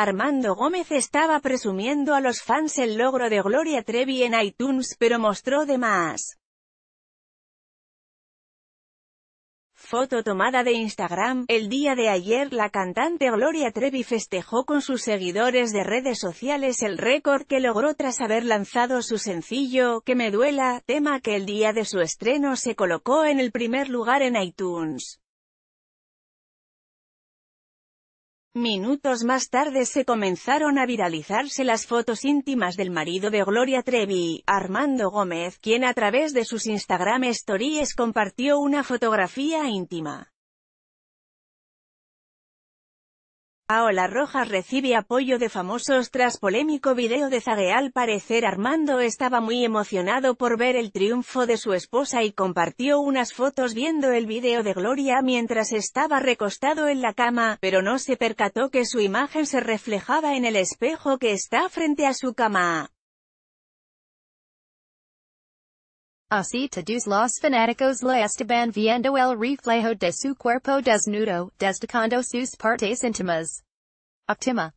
Armando Gómez estaba presumiendo a los fans el logro de Gloria Trevi en iTunes, pero mostró de más. Foto tomada de Instagram, el día de ayer la cantante Gloria Trevi festejó con sus seguidores de redes sociales el récord que logró tras haber lanzado su sencillo, Que me duela, tema que el día de su estreno se colocó en el primer lugar en iTunes. Minutos más tarde se comenzaron a viralizarse las fotos íntimas del marido de Gloria Trevi, Armando Gómez, quien a través de sus Instagram Stories compartió una fotografía íntima Paola Rojas recibe apoyo de famosos tras polémico video de Zague. parecer Armando estaba muy emocionado por ver el triunfo de su esposa y compartió unas fotos viendo el video de Gloria mientras estaba recostado en la cama, pero no se percató que su imagen se reflejaba en el espejo que está frente a su cama. Así todos los fanáticos le estaban viendo el reflejo de su cuerpo desnudo, destacando sus partes íntimas. Optima.